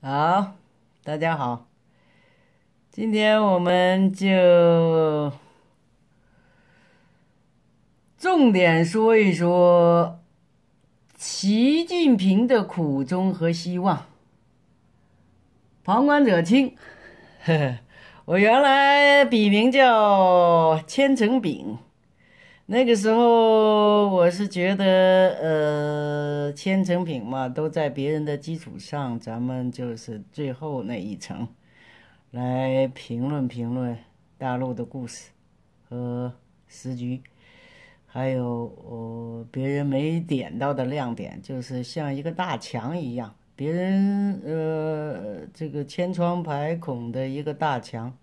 好，大家好，今天我们就重点说一说习近平的苦衷和希望。旁观者清，我原来笔名叫千层饼。那个时候我是觉得，呃，千层饼嘛，都在别人的基础上，咱们就是最后那一层，来评论评论大陆的故事和时局，还有别人没点到的亮点，就是像一个大墙一样，别人呃，这个千疮百孔的一个大墙。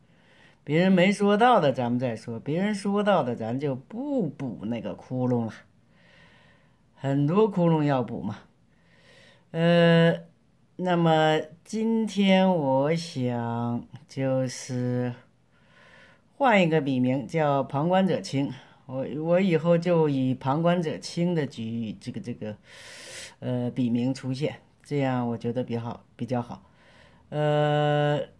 别人没说到的，咱们再说；别人说到的，咱就不补那个窟窿了。很多窟窿要补嘛。呃，那么今天我想就是换一个笔名叫“旁观者清”，我我以后就以“旁观者清”的局这个这个呃笔名出现，这样我觉得比较好比较好。呃。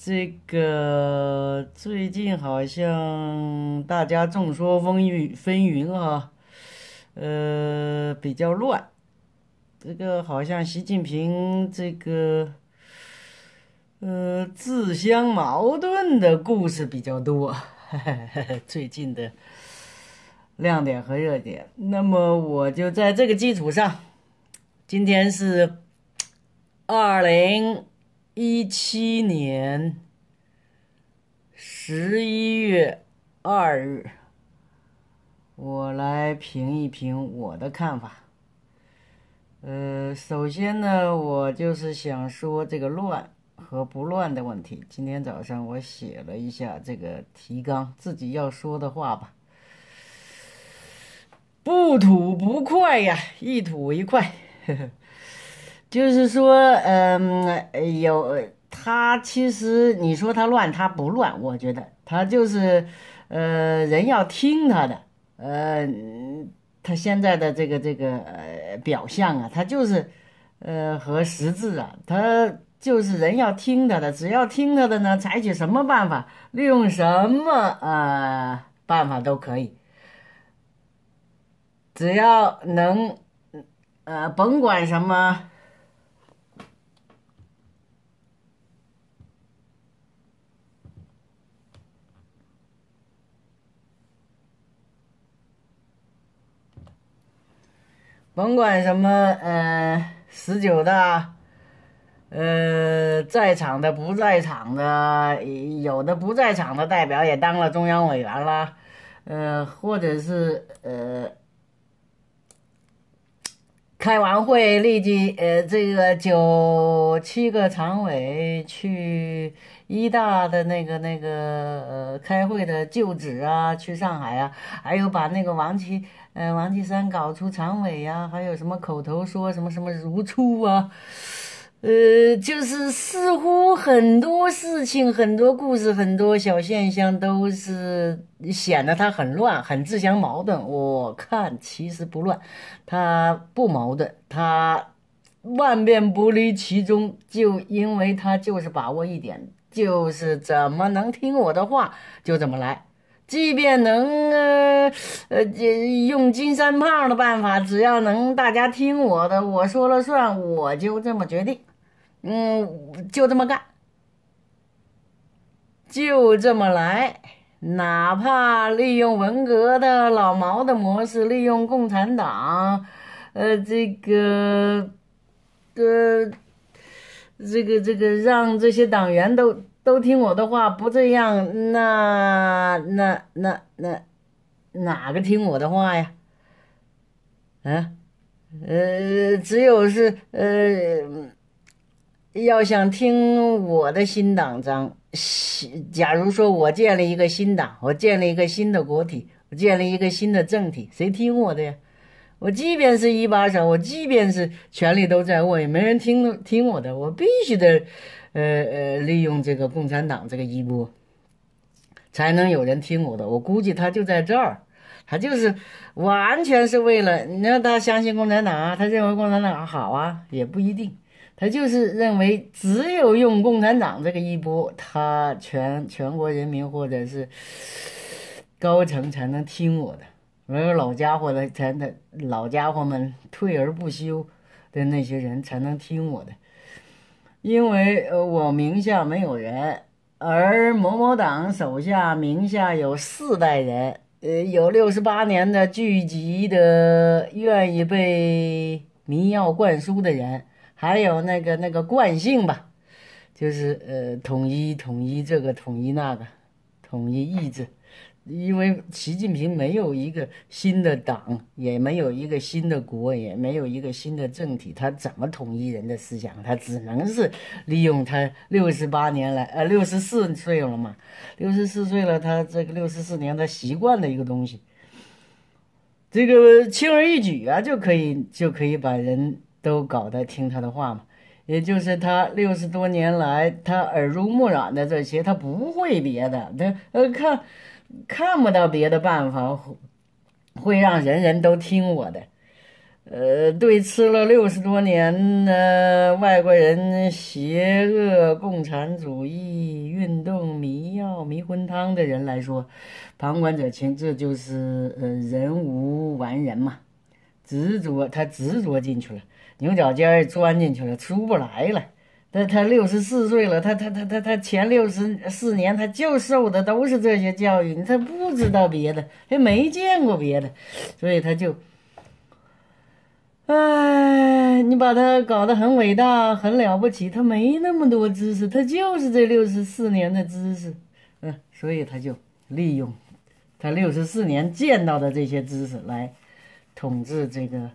这个最近好像大家众说风云纷纭啊，呃，比较乱。这个好像习近平这个呃自相矛盾的故事比较多，最近的亮点和热点。那么我就在这个基础上，今天是二零。一七年十一月二日，我来评一评我的看法。呃，首先呢，我就是想说这个乱和不乱的问题。今天早上我写了一下这个提纲，自己要说的话吧。不吐不快呀，一吐为快。呵呵就是说，嗯，有他，其实你说他乱，他不乱。我觉得他就是，呃，人要听他的，呃，他现在的这个这个呃表象啊，他就是，呃，和实质啊，他就是人要听他的，只要听他的呢，采取什么办法，利用什么啊办法都可以，只要能，呃，甭管什么。甭管什么，嗯，十九大，呃，在场的不在场的，有的不在场的代表也当了中央委员了，呃，或者是呃。开完会立即，呃，这个九七个常委去一大的那个那个呃开会的旧址啊，去上海啊，还有把那个王岐，呃王岐山搞出常委呀，还有什么口头说什么什么如初啊。呃，就是似乎很多事情、很多故事、很多小现象都是显得他很乱、很自相矛盾。我看其实不乱，他不矛盾，他万变不离其中，就因为他就是把握一点，就是怎么能听我的话就怎么来，即便能呃呃用金三胖的办法，只要能大家听我的，我说了算，我就这么决定。嗯，就这么干，就这么来，哪怕利用文革的老毛的模式，利用共产党，呃，这个，呃，这个这个让这些党员都都听我的话，不这样，那那那那哪个听我的话呀？啊，呃，只有是呃。要想听我的新党章，假如说我建立一个新党，我建立一个新的国体，我建立一个新的政体，谁听我的呀？我即便是一把手，我即便是权力都在握，也没人听听我的。我必须得，呃呃，利用这个共产党这个衣钵，才能有人听我的。我估计他就在这儿，他就是完全是为了，你让他相信共产党啊，他认为共产党好啊，也不一定。他就是认为，只有用共产党这个一波，他全全国人民或者是高层才能听我的，没有老家伙的才能，老家伙们退而不休的那些人才能听我的，因为呃我名下没有人，而某某党手下名下有四代人，呃有六十八年的聚集的愿意被迷药灌输的人。还有那个那个惯性吧，就是呃，统一统一这个，统一那个，统一意志。因为习近平没有一个新的党，也没有一个新的国，也没有一个新的政体，他怎么统一人的思想？他只能是利用他六十八年来，呃，六十四岁了嘛，六十四岁了，他这个六十四年他习惯的一个东西，这个轻而易举啊，就可以就可以把人。都搞得听他的话嘛，也就是他六十多年来他耳濡目染的这些，他不会别的，他呃看看不到别的办法会让人人都听我的。呃，对吃了六十多年的外国人邪恶共产主义运动迷药迷魂汤的人来说，旁观者清，这就是呃人无完人嘛，执着他执着进去了。牛角尖儿钻进去了，出不来了。他他六十四岁了，他他他他他前六十四年他就受的都是这些教育，他不知道别的，他没见过别的，所以他就，哎，你把他搞得很伟大、很了不起，他没那么多知识，他就是这六十四年的知识，嗯，所以他就利用他六十四年见到的这些知识来统治这个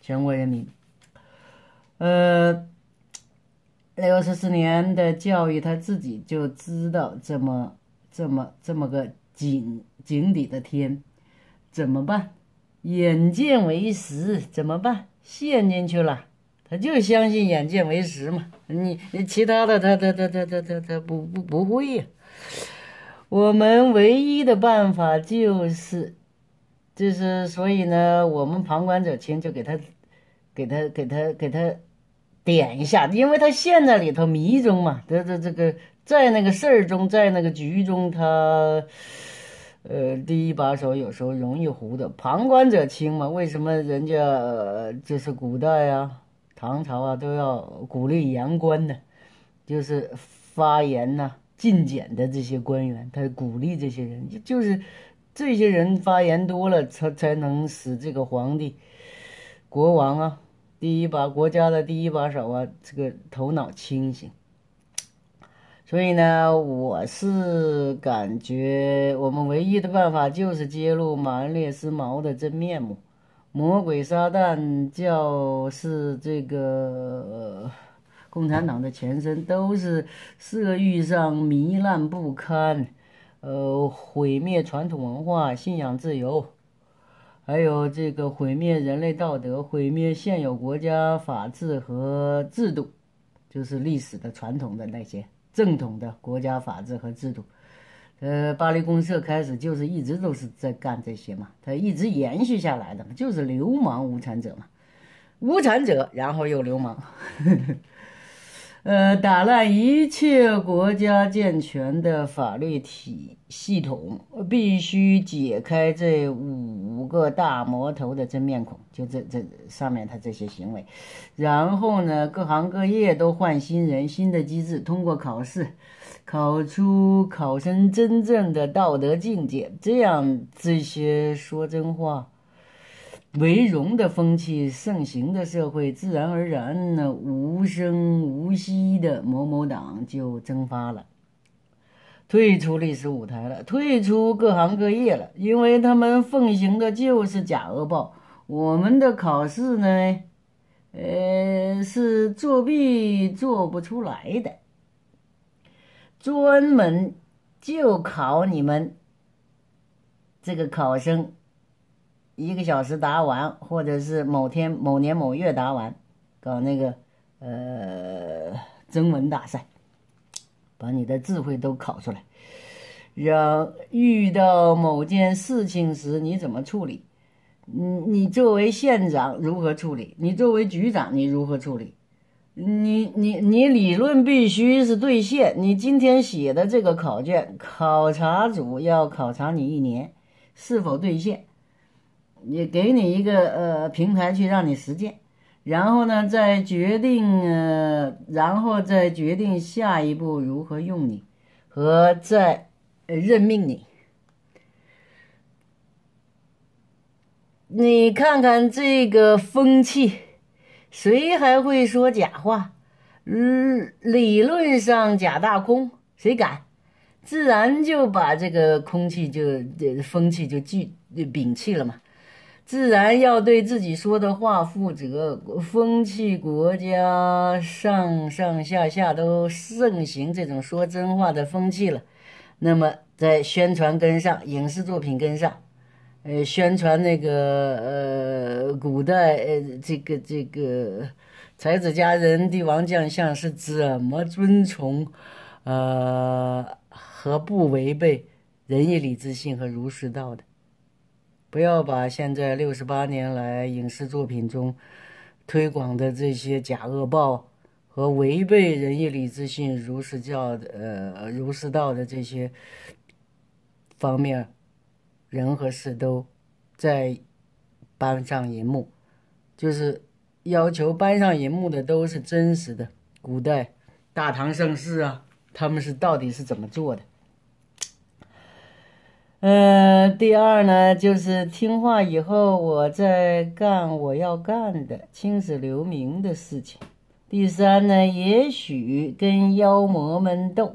全国人民。呃，六十四年的教育，他自己就知道这么、这么、这么个井井底的天，怎么办？眼见为实，怎么办？陷进去了，他就相信眼见为实嘛。你、你其他的，他、他、他、他、他、他、他不、不、不会呀。我们唯一的办法就是，就是，所以呢，我们旁观者清，就给他、给他、给他、给他。点一下，因为他陷在里头迷中嘛，这这这个在那个事儿中，在那个局中，他，呃，第一把手有时候容易糊涂。旁观者清嘛，为什么人家就是古代啊、唐朝啊都要鼓励言官呢？就是发言呐、进谏的这些官员，他鼓励这些人，就是这些人发言多了，他才能使这个皇帝、国王啊。第一把国家的第一把手啊，这个头脑清醒，所以呢，我是感觉我们唯一的办法就是揭露马恩列斯毛的真面目，魔鬼撒旦教是这个共产党的前身，都是色欲上糜烂不堪，呃，毁灭传统文化，信仰自由。还有这个毁灭人类道德、毁灭现有国家法治和制度，就是历史的传统的那些正统的国家法治和制度。呃，巴黎公社开始就是一直都是在干这些嘛，他一直延续下来的嘛，就是流氓无产者嘛，无产者然后又流氓。呃，打烂一切国家健全的法律体系统，必须解开这五个大魔头的真面孔，就这这上面他这些行为，然后呢，各行各业都换新人，新的机制，通过考试，考出考生真正的道德境界，这样这些说真话。为荣的风气盛行的社会，自然而然呢，无声无息的某某党就蒸发了，退出历史舞台了，退出各行各业了，因为他们奉行的就是假恶报。我们的考试呢，呃，是作弊做不出来的，专门就考你们这个考生。一个小时答完，或者是某天某年某月答完，搞那个呃征文大赛，把你的智慧都考出来。让遇到某件事情时你怎么处理？你你作为县长如何处理？你作为局长你如何处理？你你你理论必须是兑现。你今天写的这个考卷，考察组要考察你一年是否兑现。也给你一个呃平台去让你实践，然后呢再决定呃，然后再决定下一步如何用你，和再任命你。你看看这个风气，谁还会说假话？嗯，理论上假大空，谁敢？自然就把这个空气就这风气就就摒弃了嘛。自然要对自己说的话负责。风气，国家上上下下都盛行这种说真话的风气了。那么，在宣传跟上，影视作品跟上，呃，宣传那个呃，古代呃，这个这个才子佳人、帝王将相是怎么遵从，呃，和不违背仁义礼智信和儒释道的。不要把现在六十八年来影视作品中推广的这些假恶报和违背仁义礼智信、儒释教的、呃、儒释道的这些方面，人和事都在搬上荧幕，就是要求搬上荧幕的都是真实的。古代大唐盛世啊，他们是到底是怎么做的？嗯，第二呢，就是听话以后，我在干我要干的青史留名的事情。第三呢，也许跟妖魔们斗，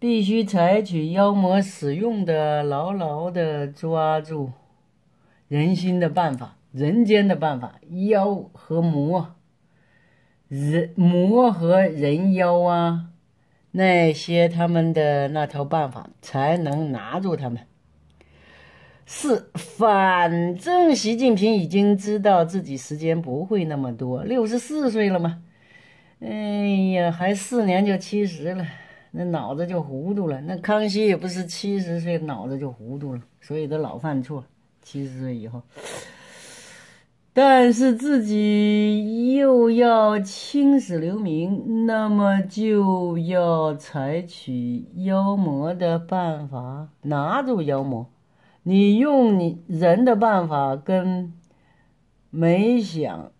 必须采取妖魔使用的牢牢的抓住人心的办法，人间的办法，妖和魔，人魔和人妖啊。那些他们的那套办法才能拿住他们。四，反正习近平已经知道自己时间不会那么多，六十四岁了嘛。哎呀，还四年就七十了，那脑子就糊涂了。那康熙也不是七十岁脑子就糊涂了，所以都老犯错。七十岁以后。但是自己又要青史留名，那么就要采取妖魔的办法拿住妖魔。你用你人的办法跟没想。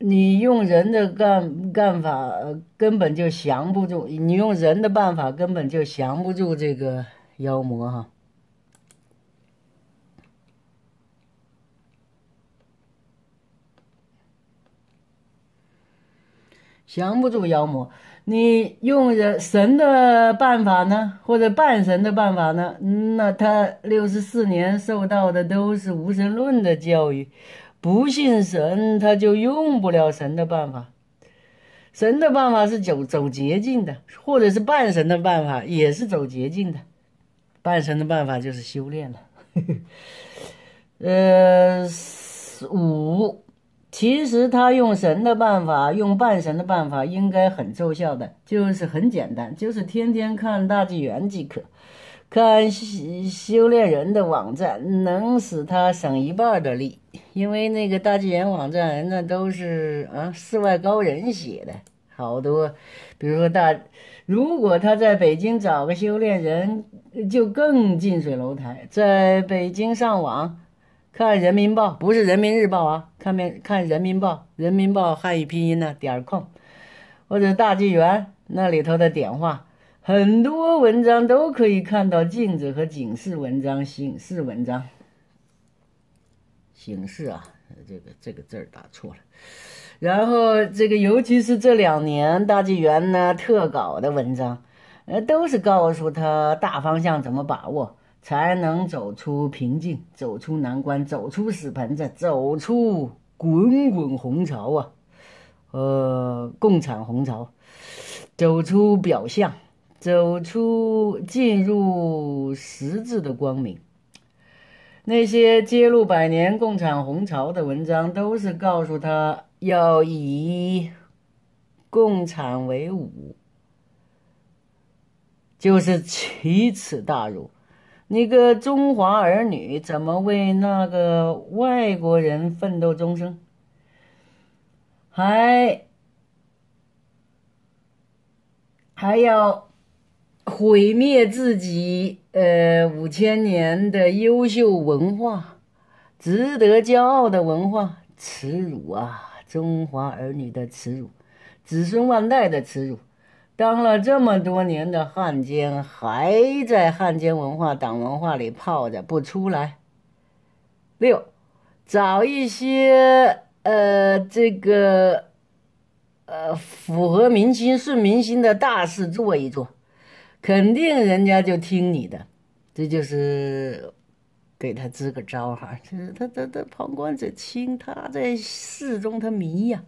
你用人的干干法，根本就降不住；你用人的办法，根本就降不住这个妖魔哈。降不住妖魔，你用人神的办法呢，或者半神的办法呢？那他六十四年受到的都是无神论的教育。不信神，他就用不了神的办法。神的办法是走走捷径的，或者是半神的办法也是走捷径的。半神的办法就是修炼了。呃，五，其实他用神的办法，用半神的办法应该很奏效的，就是很简单，就是天天看大纪元即可。看修修炼人的网站，能使他省一半的力，因为那个大纪元网站那都是啊世外高人写的，好多，比如说大，如果他在北京找个修炼人，就更近水楼台。在北京上网，看《人民日报》，不是《人民日报》啊，看《面》看《人民日报》，《人民日报》汉语拼音呢，点空，或者大纪元那里头的点化。很多文章都可以看到镜子和警示文章，警示文章，警示啊！这个这个字儿打错了。然后这个，尤其是这两年大纪元呢特稿的文章，呃，都是告诉他大方向怎么把握，才能走出瓶颈，走出难关，走出屎盆子，走出滚滚红潮啊，呃，共产红潮，走出表象。走出进入实质的光明。那些揭露百年共产红潮的文章，都是告诉他要以共产为伍，就是奇耻大辱。你个中华儿女怎么为那个外国人奋斗终生？还还要毁灭自己，呃，五千年的优秀文化，值得骄傲的文化，耻辱啊！中华儿女的耻辱，子孙万代的耻辱。当了这么多年的汉奸，还在汉奸文化、党文化里泡着不出来。六，找一些，呃，这个，呃，符合民心顺民心的大事做一做。肯定人家就听你的，这就是给他支个招哈。这是他他他旁观者清，他在事中他迷呀，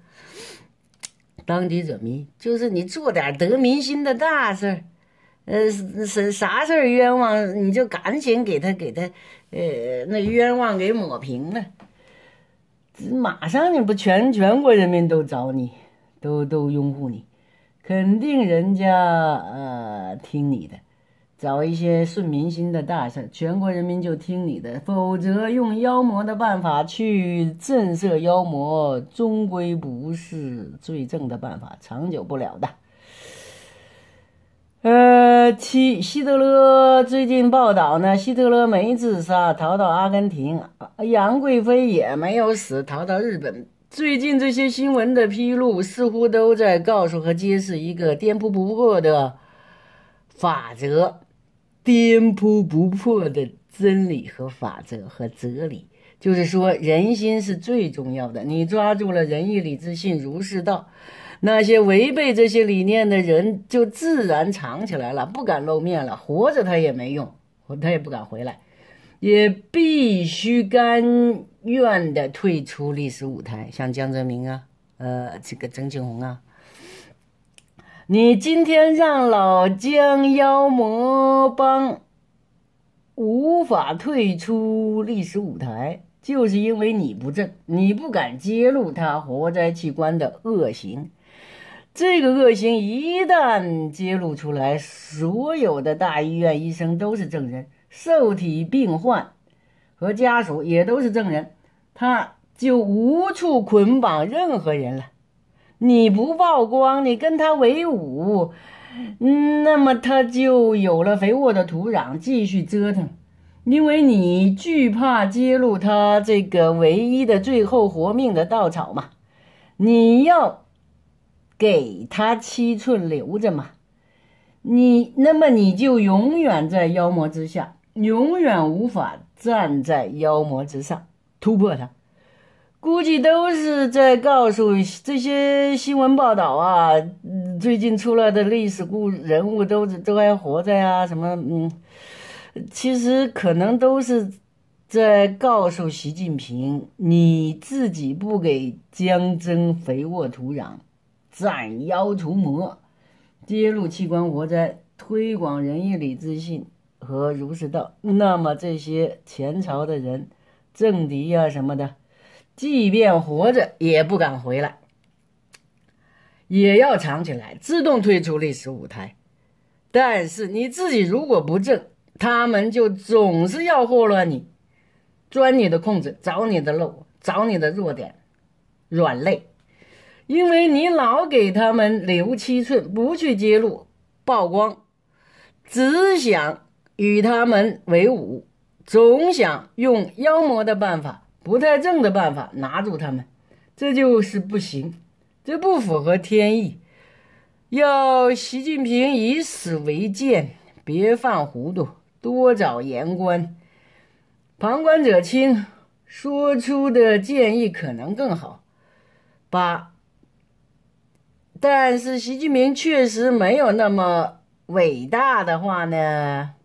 当局者迷。就是你做点得民心的大事儿，呃，是啥事儿冤枉，你就赶紧给他给他，呃，那冤枉给抹平了，马上你不全全国人民都找你，都都拥护你。肯定人家呃听你的，找一些顺民心的大事，全国人民就听你的。否则用妖魔的办法去震慑妖魔，终归不是最正的办法，长久不了的。呃，七希特勒最近报道呢，希特勒没自杀，逃到阿根廷；杨贵妃也没有死，逃到日本。最近这些新闻的披露，似乎都在告诉和揭示一个颠扑不破的法则、颠扑不破的真理和法则和哲理。就是说，人心是最重要的。你抓住了仁义礼智信，儒释道，那些违背这些理念的人就自然藏起来了，不敢露面了。活着他也没用，他也不敢回来，也必须干。院的退出历史舞台，像江泽民啊，呃，这个曾庆红啊，你今天让老江妖魔帮无法退出历史舞台，就是因为你不正，你不敢揭露他活摘器官的恶行。这个恶行一旦揭露出来，所有的大医院医生都是证人，受体病患。和家属也都是证人，他就无处捆绑任何人了。你不曝光，你跟他为伍，那么他就有了肥沃的土壤继续折腾。因为你惧怕揭露他这个唯一的最后活命的稻草嘛，你要给他七寸留着嘛，你那么你就永远在妖魔之下，永远无法。站在妖魔之上，突破他，估计都是在告诉这些新闻报道啊，最近出来的历史故人物都都还活着呀？什么？嗯，其实可能都是在告诉习近平，你自己不给江增肥沃土壤，斩妖除魔，揭露器官活灾，推广仁义礼智信。和儒释道，那么这些前朝的人、政敌啊什么的，即便活着也不敢回来，也要藏起来，自动退出历史舞台。但是你自己如果不正，他们就总是要祸乱你，钻你的空子，找你的漏，找你的弱点、软肋，因为你老给他们留七寸，不去揭露、曝光，只想。与他们为伍，总想用妖魔的办法、不太正的办法拿住他们，这就是不行，这不符合天意。要习近平以史为鉴，别犯糊涂，多找言官，旁观者清，说出的建议可能更好。八，但是习近平确实没有那么伟大的话呢。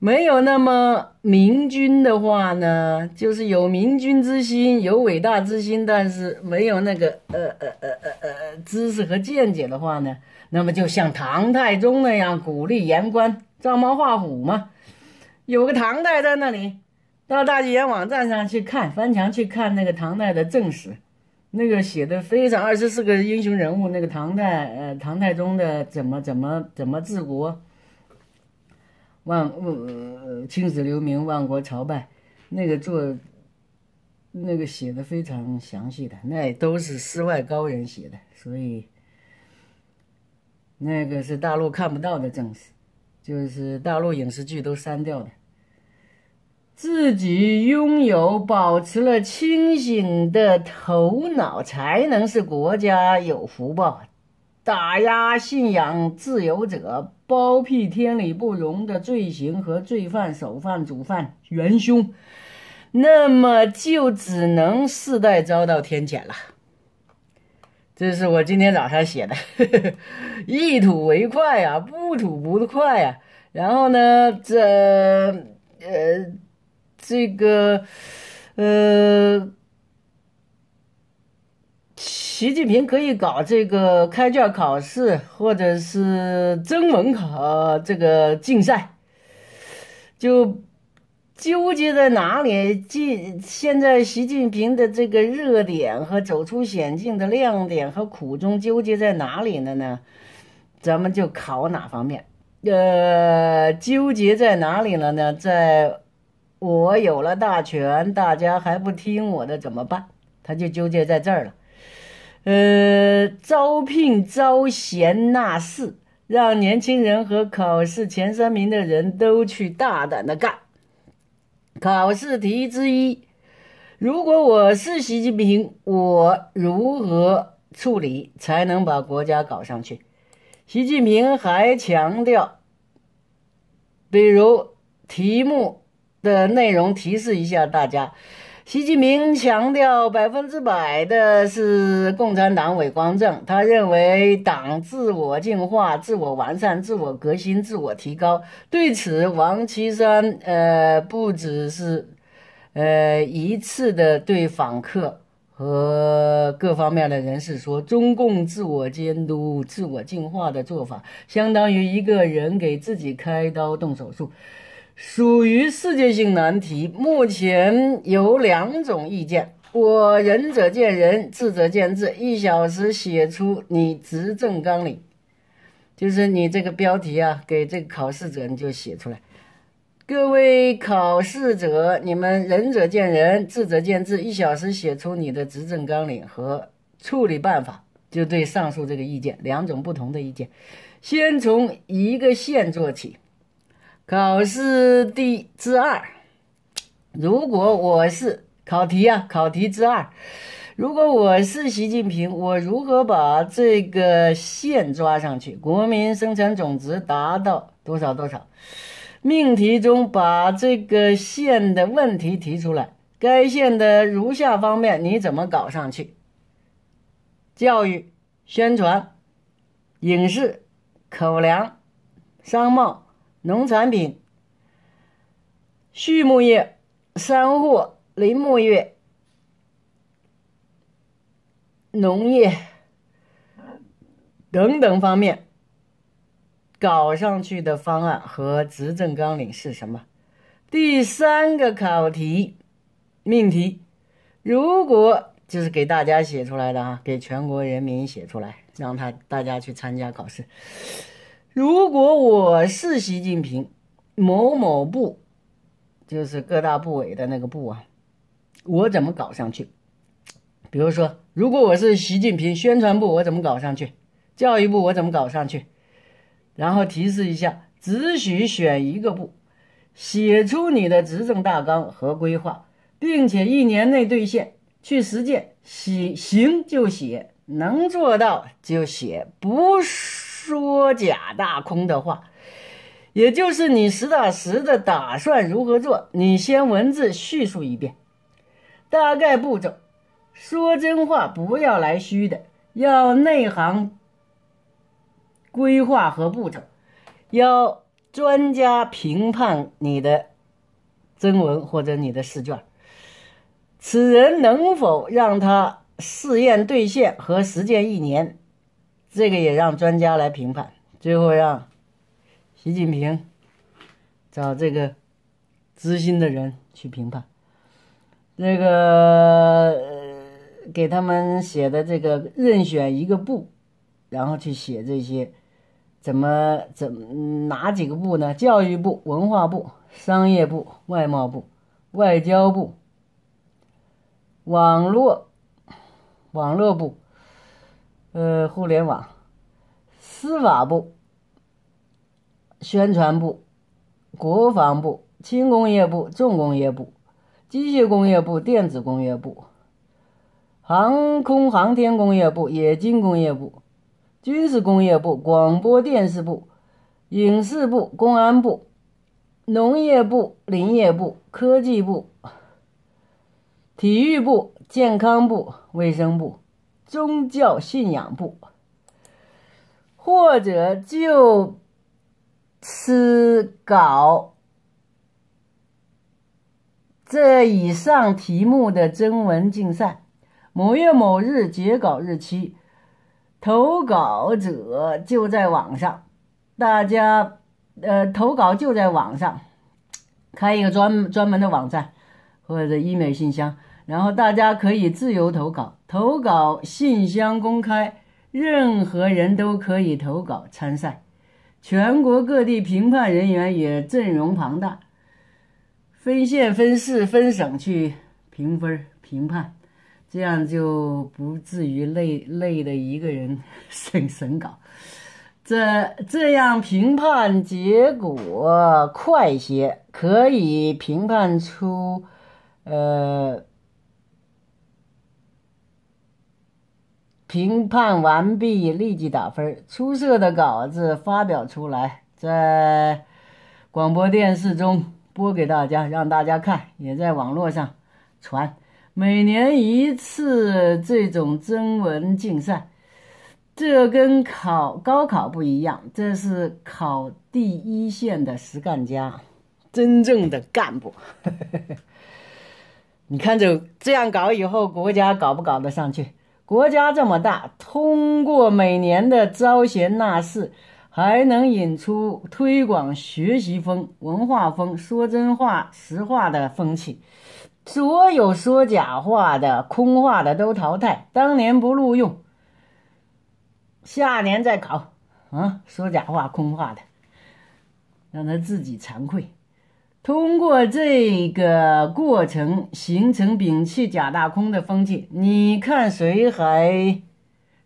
没有那么明君的话呢，就是有明君之心，有伟大之心，但是没有那个呃呃呃呃呃知识和见解的话呢，那么就像唐太宗那样鼓励言官照猫画虎嘛。有个唐代在那里，到大纪元网站上去看，翻墙去看那个唐代的正史，那个写的非常二十四个英雄人物，那个唐代呃唐太宗的怎么怎么怎么治国。万，呃，青史留名，万国朝拜，那个做，那个写的非常详细的，那都是世外高人写的，所以，那个是大陆看不到的正史，就是大陆影视剧都删掉的。自己拥有、保持了清醒的头脑，才能是国家有福报。打压信仰自由者。包庇天理不容的罪行和罪犯、首犯、主犯、元凶，那么就只能世代遭到天谴了。这是我今天早上写的，一吐为快啊，不吐不快啊。然后呢，这呃，这个呃。习近平可以搞这个开卷考试，或者是征文考这个竞赛，就纠结在哪里？今现在习近平的这个热点和走出险境的亮点和苦衷纠结在哪里了呢？咱们就考哪方面？呃，纠结在哪里了呢？在我有了大权，大家还不听我的怎么办？他就纠结在这儿了。呃，招聘、招贤纳士，让年轻人和考试前三名的人都去大胆的干。考试题之一：如果我是习近平，我如何处理才能把国家搞上去？习近平还强调，比如题目的内容，提示一下大家。习近平强调，百分之百的是共产党伟光正。他认为，党自我净化、自我完善、自我革新、自我提高。对此，王岐山呃不只是，呃一次的对访客和各方面的人士说，中共自我监督、自我进化的做法，相当于一个人给自己开刀动手术。属于世界性难题，目前有两种意见。我仁者见仁，智者见智。一小时写出你执政纲领，就是你这个标题啊，给这个考试者你就写出来。各位考试者，你们仁者见仁，智者见智。一小时写出你的执政纲领和处理办法，就对上述这个意见两种不同的意见，先从一个县做起。考试第之二，如果我是考题呀，考题之二，如果我是习近平，我如何把这个线抓上去？国民生产总值达到多少多少？命题中把这个线的问题提出来，该线的如下方面你怎么搞上去？教育、宣传、影视、口粮、商贸。农产品、畜牧业、山货、林牧业、农业等等方面搞上去的方案和执政纲领是什么？第三个考题命题，如果就是给大家写出来的啊，给全国人民写出来，让他大家去参加考试。如果我是习近平，某某部，就是各大部委的那个部啊，我怎么搞上去？比如说，如果我是习近平，宣传部，我怎么搞上去？教育部，我怎么搞上去？然后提示一下，只许选一个部，写出你的执政大纲和规划，并且一年内兑现去实践。写行就写，能做到就写，不是。说假大空的话，也就是你实打实的打算如何做？你先文字叙述一遍，大概步骤。说真话，不要来虚的，要内行规划和步骤。要专家评判你的真文或者你的试卷，此人能否让他试验兑现和实践一年？这个也让专家来评判，最后让习近平找这个知心的人去评判。这个给他们写的这个任选一个部，然后去写这些怎么怎哪几个部呢？教育部、文化部、商业部、外贸部、外交部、网络网络部。呃，互联网，司法部，宣传部，国防部，轻工业部，重工业部，机械工业部，电子工业部，航空航天工业部，冶金工业部，军事工业部，广播电视部，影视部，公安部，农业部，林业部，科技部，体育部，健康部，卫生部。宗教信仰部，或者就，是搞这以上题目的征文竞赛。某月某日截稿日期，投稿者就在网上，大家呃投稿就在网上，开一个专专门的网站，或者 E-mail 信箱。然后大家可以自由投稿，投稿信箱公开，任何人都可以投稿参赛。全国各地评判人员也阵容庞大，分县、分市、分省去评分评判，这样就不至于累累的一个人审审稿。这这样评判结果快些，可以评判出，呃。评判完毕，立即打分。出色的稿子发表出来，在广播电视中播给大家，让大家看；也在网络上传。每年一次这种征文竞赛，这跟考高考不一样，这是考第一线的实干家，真正的干部。你看这这样搞以后，国家搞不搞得上去？国家这么大，通过每年的招贤纳士，还能引出推广学习风、文化风、说真话、实话的风气。所有说假话的、空话的都淘汰。当年不录用，下年再考。啊，说假话、空话的，让他自己惭愧。通过这个过程形成摒弃假大空的风气，你看谁还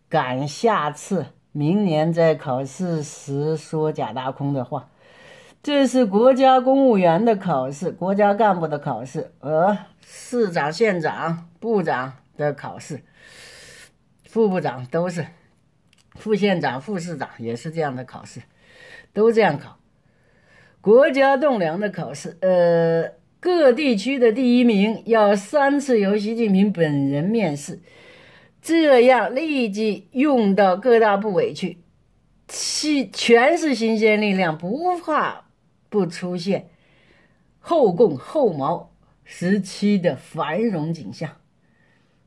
敢下次明年在考试时说假大空的话？这是国家公务员的考试，国家干部的考试，呃，市长、县长、部长的考试，副部长都是，副县长、副市长也是这样的考试，都这样考。国家栋梁的考试，呃，各地区的第一名要三次由习近平本人面试，这样立即用到各大部委去，新全是新鲜力量，不怕不出现后共后毛时期的繁荣景象，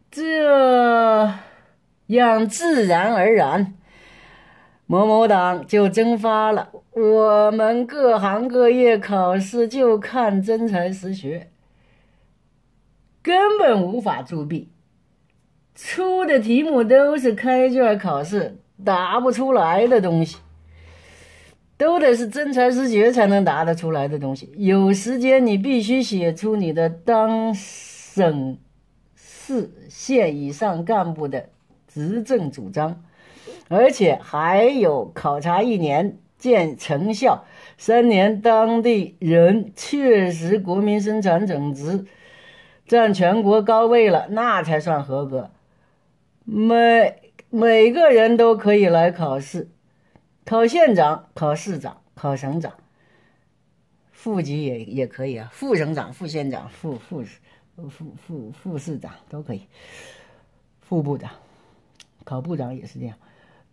这样自然而然。某某党就蒸发了。我们各行各业考试就看真才实学，根本无法作弊。出的题目都是开卷考试答不出来的东西，都得是真才实学才能答得出来的东西。有时间你必须写出你的当省、市、县以上干部的执政主张。而且还有考察一年见成效，三年当地人确实国民生产总值占全国高位了，那才算合格。每每个人都可以来考试，考县长、考市长、考省长，副级也也可以啊，副省长、副县长、副副副副副市长都可以，副部长，考部长也是这样。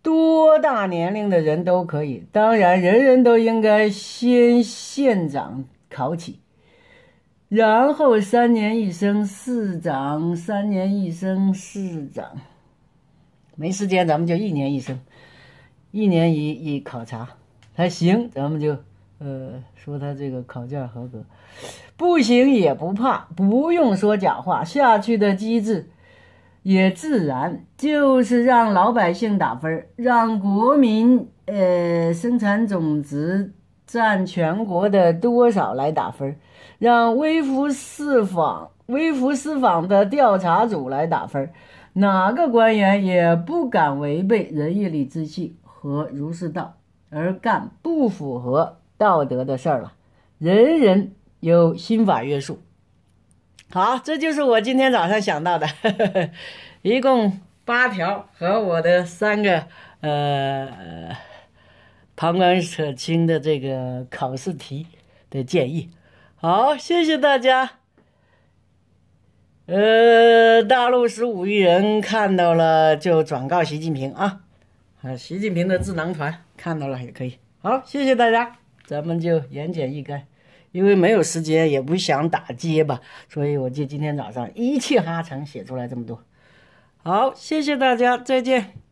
多大年龄的人都可以，当然人人都应该先县长考起，然后三年一升市长，三年一升市长。没时间，咱们就一年一升，一年一一考察，还行，咱们就，呃，说他这个考卷合格；不行也不怕，不用说假话，下去的机制。也自然就是让老百姓打分让国民呃生产总值占全国的多少来打分让微服私访微服私访的调查组来打分哪个官员也不敢违背仁义礼智信和儒释道而干不符合道德的事儿了，人人有心法约束。好，这就是我今天早上想到的，一共八条和我的三个呃旁观者清的这个考试题的建议。好，谢谢大家。呃，大陆十五亿人看到了就转告习近平啊，啊，习近平的智囊团看到了也可以。好，谢谢大家，咱们就言简意赅。因为没有时间，也不想打结吧，所以我就今天早上一气哈成写出来这么多。好，谢谢大家，再见。